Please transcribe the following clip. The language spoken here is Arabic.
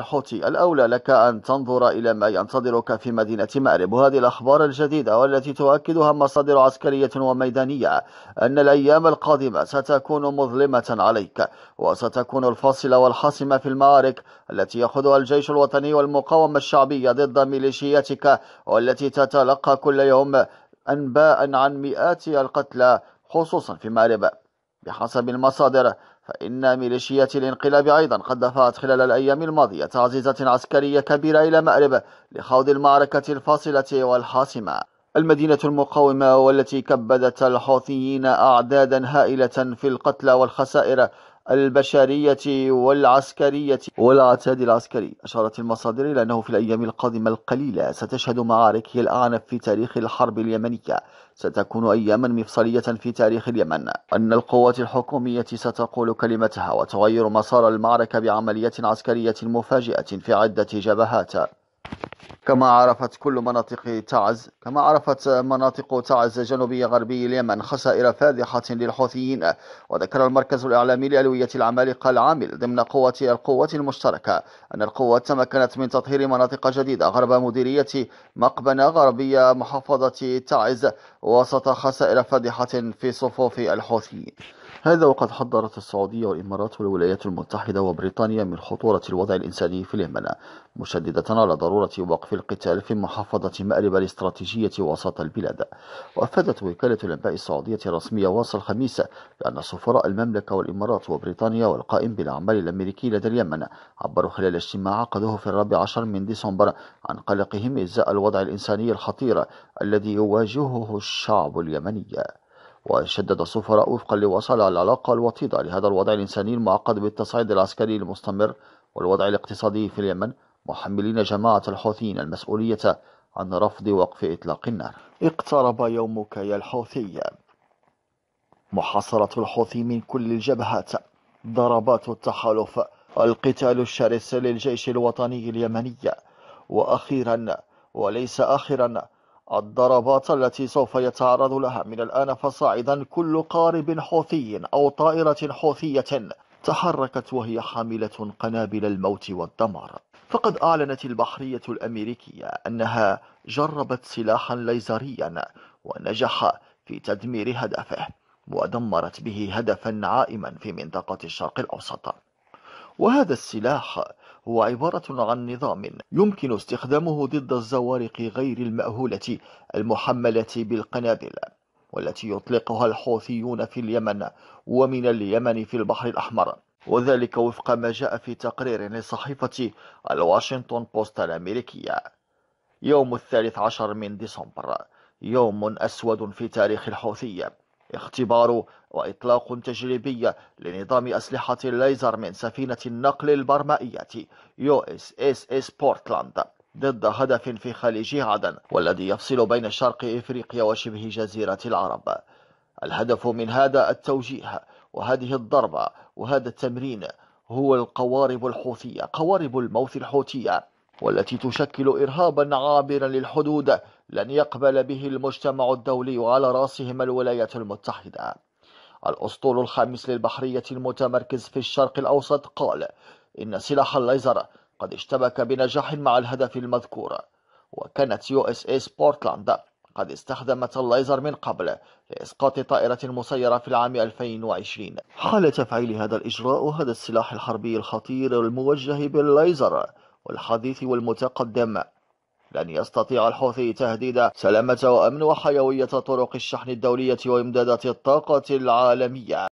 الحوثي الأولى لك أن تنظر إلى ما ينتظرك في مدينة مأرب وهذه الأخبار الجديدة والتي تؤكدها مصادر عسكرية وميدانية أن الأيام القادمة ستكون مظلمة عليك وستكون الفاصلة والحاسمة في المعارك التي يخوضها الجيش الوطني والمقاومة الشعبية ضد ميليشياتك والتي تتلقى كل يوم أنباء عن مئات القتلى خصوصا في مأرب بحسب المصادر فإن ميليشيات الانقلاب أيضا قد دفعت خلال الأيام الماضية تعزيزات عسكرية كبيرة إلى مأرب لخوض المعركة الفاصلة والحاسمة المدينة المقاومة والتي كبدت الحوثيين أعدادا هائلة في القتلى والخسائر البشرية والعسكرية والعتاد العسكري أشارت المصادر إلى أنه في الأيام القادمة القليلة ستشهد معاركه الأعنف في تاريخ الحرب اليمنية ستكون أياما مفصلية في تاريخ اليمن أن القوات الحكومية ستقول كلمتها وتغير مسار المعركة بعمليات عسكرية مفاجئة في عدة جبهات كما عرفت كل مناطق تعز كما عرفت مناطق تعز جنوبي غربي اليمن خسائر فادحة للحوثيين وذكر المركز الإعلامي لألوية العمالقة العامل ضمن قوة القوة المشتركة أن القوة تمكنت من تطهير مناطق جديدة غرب مديرية مقبنة غربية محافظة تعز وسط خسائر فادحة في صفوف الحوثيين هذا وقد حذرت السعودية والإمارات والولايات المتحدة وبريطانيا من خطورة الوضع الإنساني في اليمن مشددة على ضرورة وقف القتال في محافظة مأرب الاستراتيجية وسط البلاد وأفادت وكالة الأنباء السعودية الرسمية واصل الخميس بأن سفراء المملكة والإمارات وبريطانيا والقائم بالأعمال الأمريكي لدى اليمن عبروا خلال اجتماع عقده في الرابع عشر من ديسمبر عن قلقهم إزاء الوضع الإنساني الخطير الذي يواجهه الشعب اليمني وشدد السفراء وفقا لوصل العلاقة الوطيدة لهذا الوضع الإنساني المعقد بالتصعيد العسكري المستمر والوضع الاقتصادي في اليمن محملين جماعة الحوثيين المسؤولية عن رفض وقف إطلاق النار اقترب يومك يا الحوثي محاصرة الحوثي من كل الجبهات ضربات التحالف القتال الشرس للجيش الوطني اليمني وأخيرا وليس آخرا الضربات التي سوف يتعرض لها من الآن فصاعدا كل قارب حوثي أو طائرة حوثية تحركت وهي حاملة قنابل الموت والدمار فقد أعلنت البحرية الأمريكية أنها جربت سلاحا ليزريا ونجح في تدمير هدفه ودمرت به هدفا عائما في منطقة الشرق الأوسط وهذا السلاح هو عبارة عن نظام يمكن استخدامه ضد الزوارق غير المأهولة المحملة بالقنابل والتي يطلقها الحوثيون في اليمن ومن اليمن في البحر الأحمر وذلك وفق ما جاء في تقرير لصحيفة الواشنطن بوست الأمريكية يوم الثالث عشر من ديسمبر يوم أسود في تاريخ الحوثية اختبار وإطلاق تجريبي لنظام أسلحة الليزر من سفينة النقل البرمائية يو اس اس اس بورتلاند ضد هدف في خليج عدن والذي يفصل بين شرق إفريقيا وشبه جزيرة العرب الهدف من هذا التوجيه وهذه الضربة وهذا التمرين هو القوارب الحوثية قوارب الموت الحوثية والتي تشكل إرهابا عابرا للحدود لن يقبل به المجتمع الدولي على رأسهم الولايات المتحدة الأسطول الخامس للبحرية المتمركز في الشرق الأوسط قال إن سلاح الليزر قد اشتبك بنجاح مع الهدف المذكور وكانت يو اس اس إيه بورتلاند قد استخدمت الليزر من قبل لإسقاط طائرة مسيرة في العام 2020 حال تفعيل هذا الإجراء هذا السلاح الحربي الخطير الموجه بالليزر والحديث والمتقدم لن يستطيع الحوثي تهديد سلامة وأمن وحيوية طرق الشحن الدولية وإمدادات الطاقة العالمية